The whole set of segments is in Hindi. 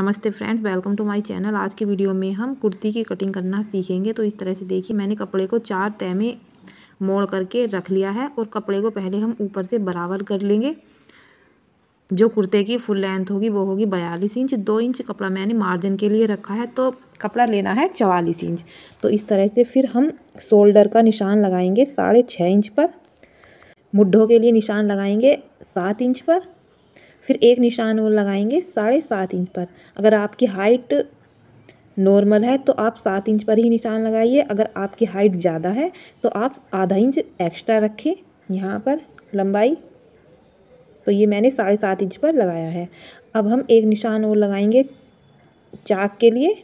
नमस्ते friends welcome to my channel आज की वीडियो में हम कुर्ती की कटिंग करना सीखेंगे तो इस तरह से देखिए मैंने कपड़े को चार तय में मोड़ करके रख लिया है और कपड़े को पहले हम ऊपर से बराबर कर लेंगे जो कुर्ते की फुल लेंथ होगी वो होगी बयालीस इंच दो इंच कपड़ा मैंने मार्जिन के लिए रखा है तो कपड़ा लेना है चवालीस इंच तो इस तरह से फिर हम शोल्डर का निशान लगाएंगे साढ़े छः इंच पर मुड्ढों के लिए निशान लगाएंगे सात इंच पर फिर एक निशान और लगाएंगे साढ़े सात इंच पर अगर आपकी हाइट नॉर्मल है तो आप सात इंच पर ही निशान लगाइए अगर आपकी हाइट ज़्यादा है तो आप आधा इंच एक्स्ट्रा रखें यहाँ पर लंबाई तो ये मैंने साढ़े सात इंच पर लगाया है अब हम एक निशान और लगाएंगे चाक के लिए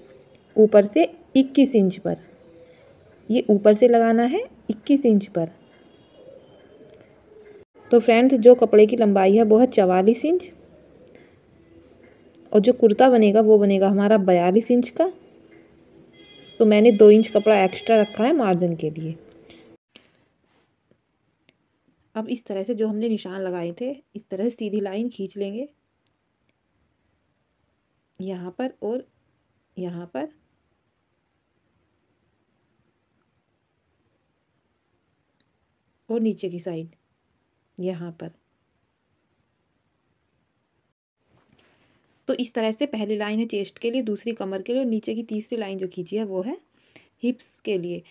ऊपर से इक्कीस इंच पर ये ऊपर से लगाना है इक्कीस इंच पर तो फ्रेंड्स जो कपड़े की लंबाई है वो है चवालीस इंच और जो कुर्ता बनेगा वो बनेगा हमारा बयालीस इंच का तो मैंने दो इंच कपड़ा एक्स्ट्रा रखा है मार्जिन के लिए अब इस तरह से जो हमने निशान लगाए थे इस तरह से सीधी लाइन खींच लेंगे यहाँ पर और यहाँ पर और नीचे की साइड यहाँ पर तो इस तरह से पहली लाइन है चेस्ट के लिए दूसरी कमर के लिए और नीचे की तीसरी लाइन जो खींची है वो है हिप्स के लिए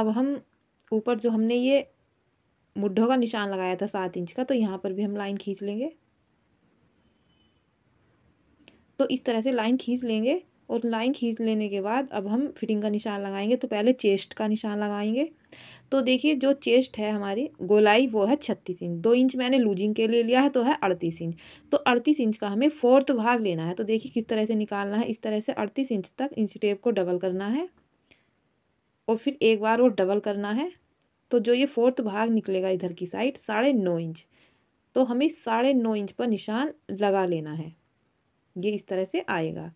अब हम ऊपर जो हमने ये मुड्ढों का निशान लगाया था सात इंच का तो यहाँ पर भी हम लाइन खींच लेंगे तो इस तरह से लाइन खींच लेंगे और लाइन खींच लेने के बाद अब हम फिटिंग का निशान लगाएंगे तो पहले चेस्ट का निशान लगाएंगे तो देखिए जो चेस्ट है हमारी गोलाई वो है छत्तीस इंच दो इंच मैंने लूजिंग के लिए लिया है तो है अड़तीस इंच तो अड़तीस इंच का हमें फोर्थ भाग लेना है तो देखिए किस तरह से निकालना है इस तरह से अड़तीस इंच तक इंच टेप को डबल करना है और फिर एक बार वो डबल करना है तो जो ये फोर्थ भाग निकलेगा इधर की साइड साढ़े नौ इंच तो हमें साढ़े नौ इंच पर निशान लगा लेना है ये इस तरह से आएगा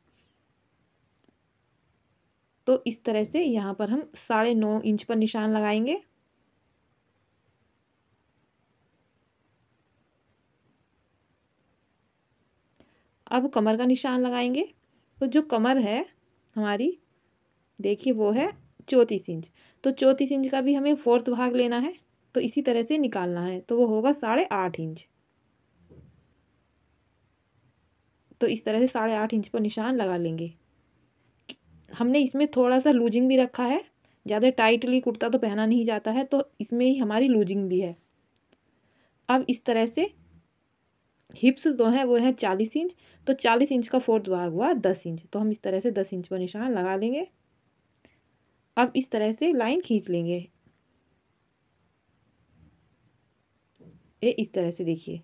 तो इस तरह से यहाँ पर हम साढ़े नौ इंच पर निशान लगाएंगे अब कमर का निशान लगाएंगे तो जो कमर है हमारी देखिए वो है चौंतीस इंच तो चौंतीस इंच का भी हमें फोर्थ भाग लेना है तो इसी तरह से निकालना है तो वो होगा साढ़े आठ इंच तो इस तरह से साढ़े आठ इंच पर निशान लगा लेंगे हमने इसमें थोड़ा सा लूजिंग भी रखा है ज़्यादा टाइटली कुर्ता तो पहना नहीं जाता है तो इसमें ही हमारी लूजिंग भी है अब इस तरह से हिप्स जो हैं वो हैं चालीस इंच तो चालीस इंच का फोर्थ भाग हुआ दस इंच तो हम इस तरह से दस इंच पर निशान लगा लेंगे अब इस तरह से लाइन खींच लेंगे ये इस तरह से देखिए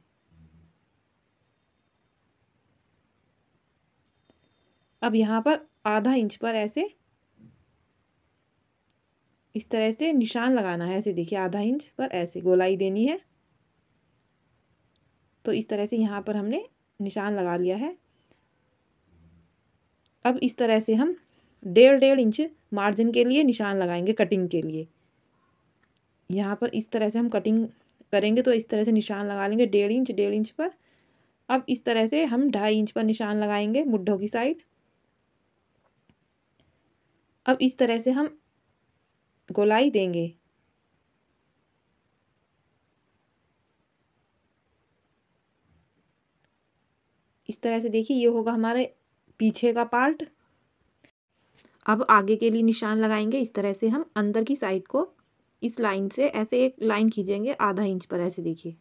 अब यहाँ पर आधा इंच पर ऐसे इस तरह से निशान लगाना है ऐसे देखिए आधा इंच पर ऐसे गोलाई देनी है तो इस तरह से यहाँ पर हमने निशान लगा लिया है अब इस तरह से हम डेढ़ डेढ़ इंच मार्जिन के लिए निशान लगाएंगे कटिंग के लिए यहाँ पर इस तरह से हम कटिंग करेंगे तो इस तरह से निशान लगा लेंगे डेढ़ इंच डेढ़ इंच पर अब इस तरह से हम ढाई इंच पर निशान लगाएंगे मुड्ढों की साइड अब इस तरह से हम गोलाई देंगे इस तरह से देखिए ये होगा हमारे पीछे का पार्ट अब आगे के लिए निशान लगाएंगे इस तरह से हम अंदर की साइड को इस लाइन से ऐसे एक लाइन खींचेंगे आधा इंच पर ऐसे देखिए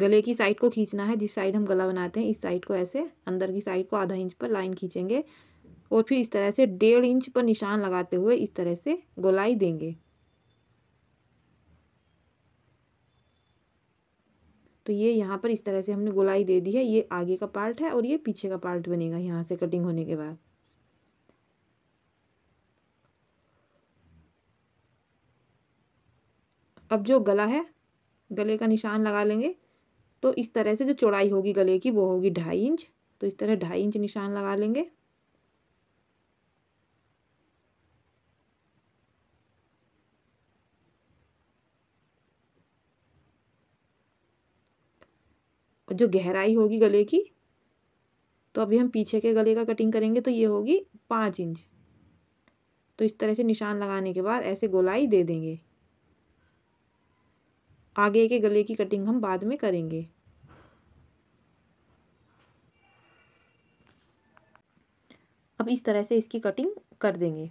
गले की साइड को खींचना है जिस साइड हम गला बनाते हैं इस साइड को ऐसे अंदर की साइड को आधा इंच पर लाइन खींचेंगे और फिर इस तरह से डेढ़ इंच पर निशान लगाते हुए इस तरह से गोलाई देंगे तो ये यहाँ पर इस तरह से हमने गोलाई दे दी है ये आगे का पार्ट है और ये पीछे का पार्ट बनेगा यहाँ से कटिंग होने के बाद अब जो गला है गले का निशान लगा लेंगे तो इस तरह से जो चौड़ाई होगी गले की वो होगी ढाई इंच तो इस तरह ढाई इंच निशान लगा लेंगे जो गहराई होगी गले की तो अभी हम पीछे के गले का कटिंग करेंगे तो ये होगी पाँच इंच तो इस तरह से निशान लगाने के बाद ऐसे गोलाई दे देंगे आगे के गले की कटिंग हम बाद में करेंगे अब इस तरह से इसकी कटिंग कर देंगे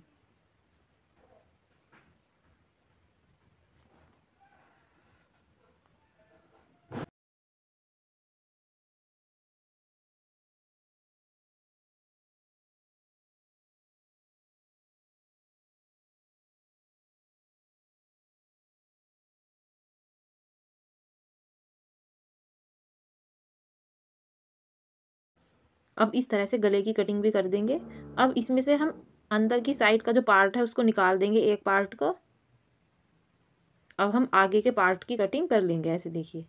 अब इस तरह से गले की कटिंग भी कर देंगे अब इसमें से हम अंदर की साइड का जो पार्ट है उसको निकाल देंगे एक पार्ट को अब हम आगे के पार्ट की कटिंग कर लेंगे ऐसे देखिए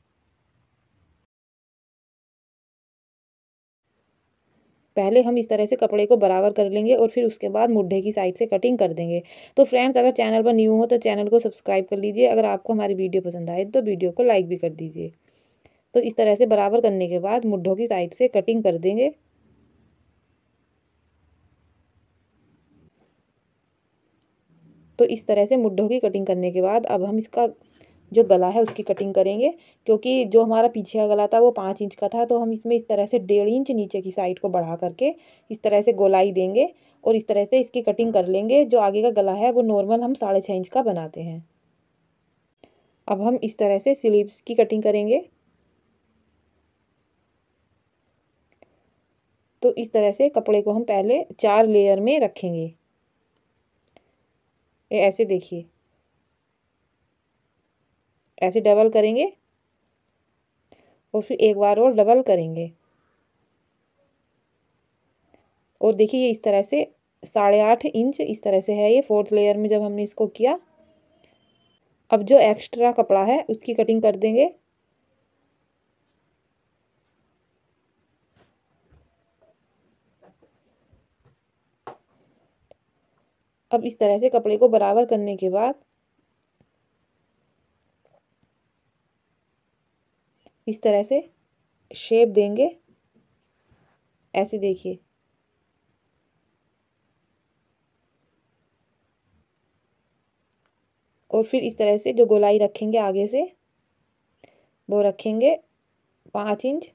पहले हम इस तरह से कपड़े को बराबर कर लेंगे और फिर उसके बाद मुड्ढे की साइड से कटिंग कर देंगे तो फ्रेंड्स अगर चैनल पर न्यू हो तो चैनल को सब्सक्राइब कर लीजिए अगर आपको हमारी वीडियो पसंद आए तो वीडियो को लाइक भी कर दीजिए तो इस तरह से बराबर करने के बाद मुड्ढों की साइड से कटिंग कर देंगे तो इस तरह से मुड्ढों की कटिंग करने के बाद अब हम इसका जो गला है उसकी कटिंग करेंगे क्योंकि जो हमारा पीछे का गला था वो पाँच इंच का था तो हम इसमें इस तरह से डेढ़ इंच नीचे की साइड को बढ़ा करके इस तरह से गोलाई देंगे और इस तरह से इसकी कटिंग कर लेंगे जो आगे का गला है वो नॉर्मल हम साढ़े छः इंच का बनाते हैं अब हम इस तरह से स्लीव्स की कटिंग करेंगे तो इस तरह से कपड़े को हम पहले चार लेयर में रखेंगे ये ऐसे देखिए ऐसे डबल करेंगे और फिर एक बार और डबल करेंगे और देखिए ये इस तरह से साढ़े आठ इंच इस तरह से है ये फोर्थ लेयर में जब हमने इसको किया अब जो एक्स्ट्रा कपड़ा है उसकी कटिंग कर देंगे अब इस तरह से कपड़े को बराबर करने के बाद इस तरह से शेप देंगे ऐसे देखिए और फिर इस तरह से जो गोलाई रखेंगे आगे से वो रखेंगे पाँच इंच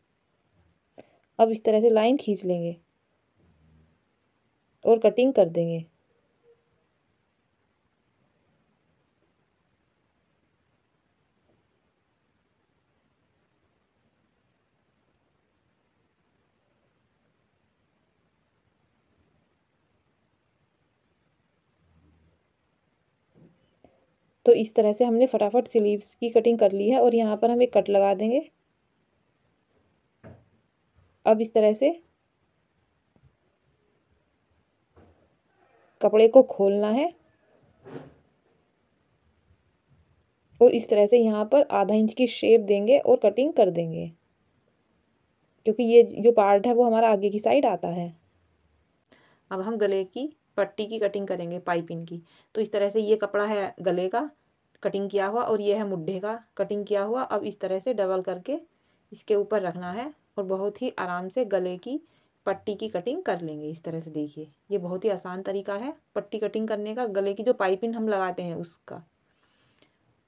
अब इस तरह से लाइन खींच लेंगे और कटिंग कर देंगे तो इस तरह से हमने फटाफट स्लीव्स की कटिंग कर ली है और यहाँ पर हम एक कट लगा देंगे अब इस तरह से कपड़े को खोलना है और इस तरह से यहाँ पर आधा इंच की शेप देंगे और कटिंग कर देंगे क्योंकि ये जो पार्ट है वो हमारा आगे की साइड आता है अब हम गले की पट्टी की कटिंग करेंगे पाइपिंग की तो इस तरह से ये कपड़ा है गले का कटिंग किया हुआ और ये है मुड्ढे का कटिंग किया हुआ अब इस तरह से डबल करके इसके ऊपर रखना है और बहुत ही आराम से गले की पट्टी की कटिंग कर लेंगे इस तरह से देखिए ये बहुत ही आसान तरीका है पट्टी कटिंग करने का गले की जो पाइपिंग हम लगाते हैं उसका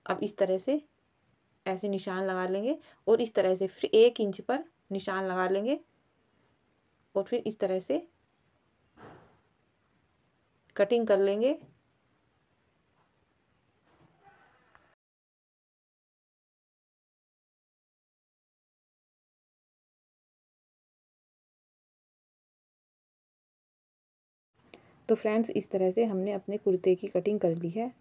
अब इस तरह से ऐसे निशान लगा लेंगे और इस तरह से फिर एक इंच पर निशान लगा लेंगे और फिर इस तरह से कटिंग कर लेंगे तो फ्रेंड्स इस तरह से हमने अपने कुर्ते की कटिंग कर ली है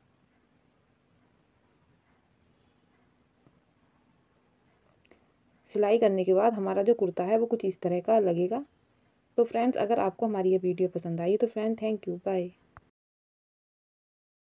सिलाई करने के बाद हमारा जो कुर्ता है वो कुछ इस तरह का लगेगा तो फ्रेंड्स अगर आपको हमारी ये वीडियो पसंद आई तो फ्रेंड थैंक यू बाय